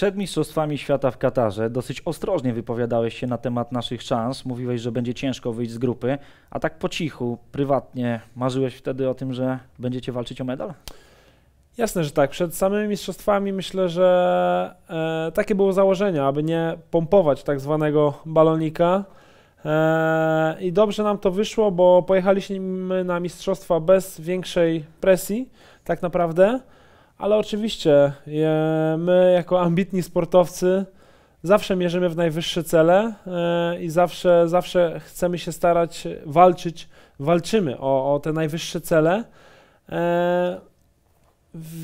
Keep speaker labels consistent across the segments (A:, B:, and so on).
A: Przed Mistrzostwami Świata w Katarze dosyć ostrożnie wypowiadałeś się na temat naszych szans. Mówiłeś, że będzie ciężko wyjść z grupy, a tak po cichu, prywatnie, marzyłeś wtedy o tym, że będziecie walczyć o medal?
B: Jasne, że tak. Przed samymi mistrzostwami myślę, że e, takie było założenie, aby nie pompować tak zwanego balonika. E, I dobrze nam to wyszło, bo pojechaliśmy na mistrzostwa bez większej presji, tak naprawdę. Ale oczywiście my jako ambitni sportowcy zawsze mierzymy w najwyższe cele e, i zawsze, zawsze chcemy się starać walczyć, walczymy o, o te najwyższe cele. E,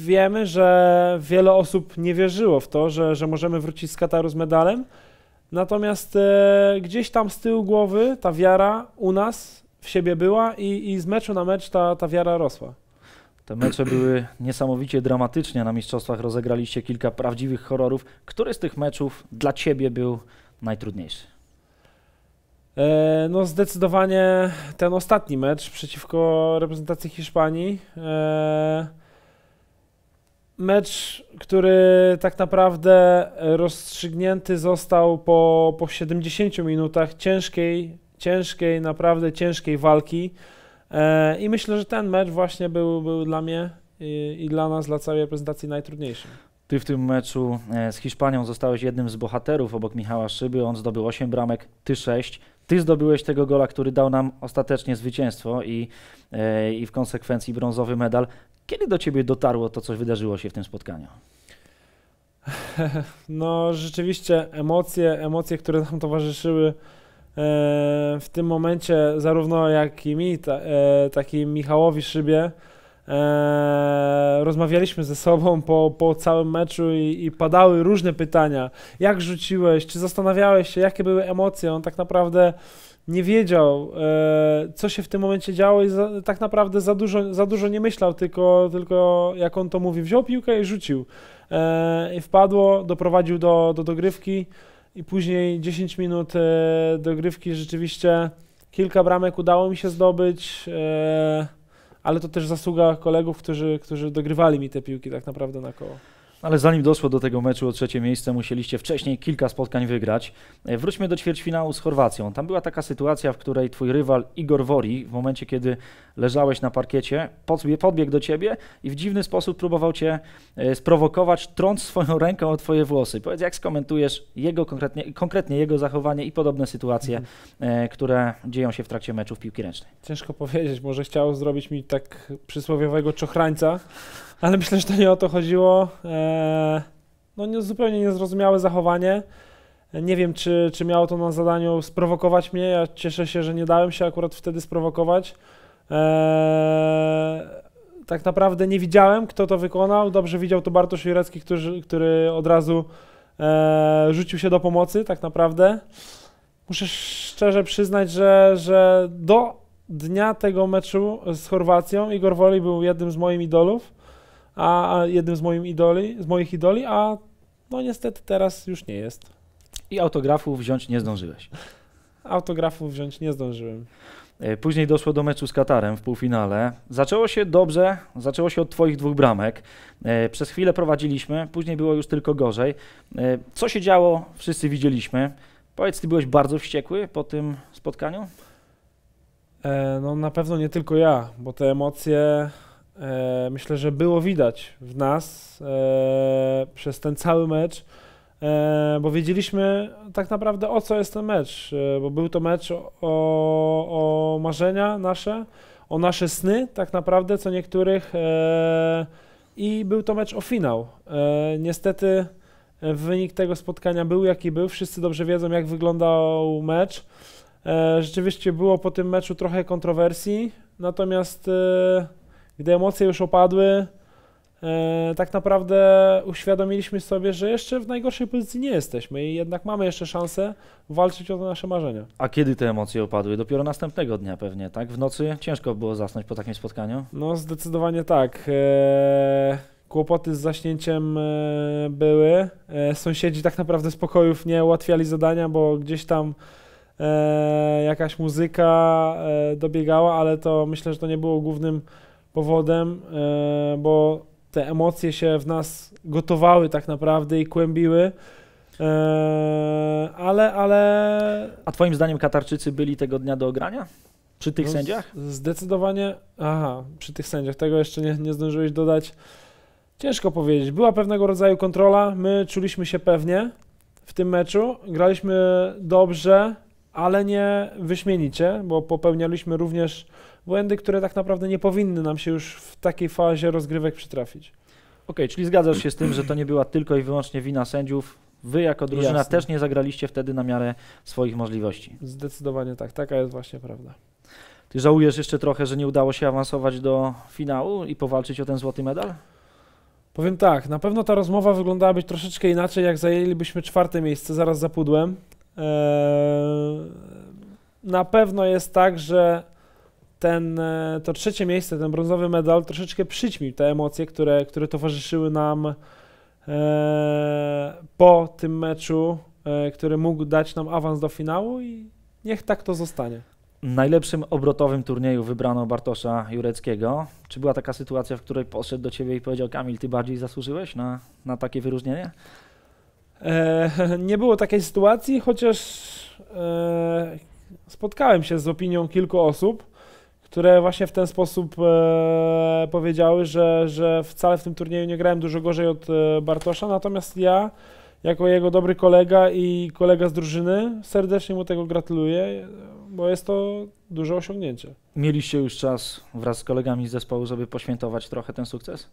B: wiemy, że wiele osób nie wierzyło w to, że, że możemy wrócić z Kataru z medalem. Natomiast e, gdzieś tam z tyłu głowy ta wiara u nas w siebie była i, i z meczu na mecz ta, ta wiara rosła.
A: Te mecze były niesamowicie dramatyczne. Na mistrzostwach rozegraliście kilka prawdziwych
B: horrorów. Który z tych meczów dla ciebie był najtrudniejszy? E, no zdecydowanie ten ostatni mecz przeciwko reprezentacji Hiszpanii. E, mecz, który tak naprawdę rozstrzygnięty został po, po 70 minutach ciężkiej, ciężkiej, naprawdę ciężkiej walki. E, I myślę, że ten mecz właśnie był, był dla mnie i, i dla nas, dla całej prezentacji najtrudniejszy.
A: Ty w tym meczu e, z Hiszpanią zostałeś jednym z bohaterów obok Michała Szyby. On zdobył 8 bramek, ty 6. Ty zdobyłeś tego gola, który dał nam ostatecznie zwycięstwo i, e, i w konsekwencji brązowy medal. Kiedy do ciebie dotarło to, co wydarzyło się w tym spotkaniu?
B: No, rzeczywiście emocje, emocje, które nam towarzyszyły E, w tym momencie zarówno jak i mi, ta, e, taki Michałowi Szybie, e, rozmawialiśmy ze sobą po, po całym meczu i, i, padały różne pytania. Jak rzuciłeś? Czy zastanawiałeś się, jakie były emocje? On tak naprawdę nie wiedział, co się w tym momencie działo i za, tak naprawdę za dużo, za dużo nie myślał, tylko, tylko jak on to mówi, wziął piłkę i rzucił. I wpadło, doprowadził do, do dogrywki i później 10 minut e, dogrywki rzeczywiście kilka bramek udało mi się zdobyć, e, ale to też zasługa kolegów, którzy, którzy dogrywali mi te piłki tak naprawdę na koło.
A: Ale zanim doszło do tego meczu o trzecie miejsce, musieliście wcześniej kilka spotkań wygrać. E, wróćmy do ćwierćfinału z Chorwacją. Tam była taka sytuacja, w której twój rywal Igor Wori, w momencie kiedy leżałeś na parkiecie, podbiegł do ciebie i w dziwny sposób próbował cię e, sprowokować, trąc swoją ręką o twoje włosy. Powiedz, jak skomentujesz jego konkretnie, konkretnie jego zachowanie i podobne sytuacje, mhm. E, które dzieją się w trakcie meczów piłki ręcznej?
B: Ciężko powiedzieć, może chciał zrobić mi tak przysłowiowego czochrańca, ale myślę, że to nie o to chodziło. E, no nie, zupełnie niezrozumiałe zachowanie. Nie wiem, czy, czy miało to na zadaniu sprowokować mnie. Ja cieszę się, że nie dałem się akurat wtedy sprowokować. E, tak naprawdę nie widziałem, kto to wykonał. Dobrze widział to Bartosz Jurecki, który, który od razu e, rzucił się do pomocy, tak naprawdę. Muszę szczerze przyznać, że, że do dnia tego meczu z Chorwacją Igor Woli był jednym z moich idolów a, jednym z, moim idoli, z moich idoli, a no niestety teraz już nie jest. I autografu
A: wziąć nie zdążyłeś.
B: Autografu wziąć nie zdążyłem.
A: E, później doszło do meczu z Katarem w półfinale.
B: Zaczęło się dobrze,
A: zaczęło się od Twoich dwóch bramek. E, przez chwilę prowadziliśmy, później było już tylko gorzej. E, co się działo, wszyscy widzieliśmy. Powiedz, Ty byłeś bardzo wściekły po tym
B: spotkaniu? No na pewno nie tylko ja, bo te emocje e, myślę, że było widać w nas e, przez ten cały mecz, e, bo wiedzieliśmy tak naprawdę o co jest ten mecz, e, bo był to mecz o, o, marzenia nasze, o nasze sny tak naprawdę, co niektórych e, i był to mecz o finał. E, niestety wynik tego spotkania był jaki był, wszyscy dobrze wiedzą jak wyglądał mecz. Rzeczywiście było po tym meczu trochę kontrowersji, natomiast gdy emocje już opadły, e, tak naprawdę uświadomiliśmy sobie, że jeszcze w najgorszej pozycji nie jesteśmy i jednak mamy jeszcze szansę walczyć o to nasze marzenia.
A: A kiedy te emocje opadły? Dopiero następnego dnia pewnie, tak? W nocy ciężko było zasnąć po takim spotkaniu?
B: No zdecydowanie tak. E, kłopoty z zaśnięciem e, były. Sąsiedzi tak naprawdę spokojów nie ułatwiali zadania, bo gdzieś tam jakaś muzyka dobiegała, ale to myślę, że to nie było głównym powodem, e, bo te emocje się w nas gotowały tak naprawdę i kłębiły. E, ale, ale. A Twoim zdaniem Katarczycy
A: byli tego dnia do ogrania?
B: Przy tych no, sędziach? Zdecydowanie. Aha, przy tych sędziach. Tego jeszcze nie, nie zdążyłeś dodać. Ciężko powiedzieć. Była pewnego rodzaju kontrola. My czuliśmy się pewnie w tym meczu. Graliśmy dobrze, ale nie wyśmienicie, bo popełnialiśmy również błędy, które tak naprawdę nie powinny nam się już w takiej fazie rozgrywek przytrafić. Okej, okay, czyli zgadzasz się z tym, że to nie była tylko i wyłącznie wina
A: sędziów. Wy jako drużyna Jasne. też nie zagraliście wtedy na miarę swoich możliwości.
B: Zdecydowanie tak, taka jest właśnie prawda.
A: Ty żałujesz jeszcze trochę, że nie udało się awansować do finału
B: i powalczyć o ten złoty medal? Powiem tak, na pewno ta rozmowa wyglądałaby troszeczkę inaczej, jak zajęlibyśmy czwarte miejsce zaraz za pudłem. Eee, na pewno jest tak, że ten, e, to trzecie miejsce, ten brązowy medal troszeczkę przyćmił te emocje, które, które towarzyszyły nam e, po tym meczu, e, który mógł dać nam awans do finału i niech tak to zostanie.
A: Najlepszym obrotowym turnieju wybrano Bartosza Jureckiego. Czy była taka sytuacja, w której poszedł do ciebie i powiedział: Kamil, ty bardziej zasłużyłeś na, na takie wyróżnienie?
B: E, nie było takiej sytuacji, chociaż e, spotkałem się z opinią kilku osób które właśnie w ten sposób e, powiedziały, że, że wcale w tym turnieju nie grałem dużo gorzej od e, Bartosza, natomiast ja jako jego dobry kolega i kolega z drużyny serdecznie mu tego gratuluję, bo jest to duże osiągnięcie.
A: Mieliście już czas wraz z kolegami z zespołu, żeby poświętować trochę ten sukces?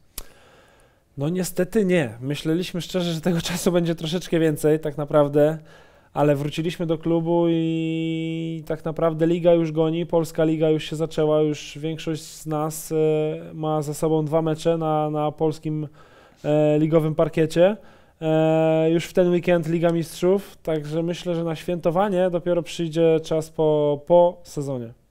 B: No niestety nie. Myśleliśmy szczerze, że tego czasu będzie troszeczkę więcej tak naprawdę ale wróciliśmy do klubu i tak naprawdę liga już goni, polska liga już się zaczęła, już większość z nas e, ma za sobą dwa mecze na, na polskim e, ligowym parkiecie. E, już w ten weekend Liga Mistrzów, także myślę, że na świętowanie dopiero przyjdzie czas po, po sezonie.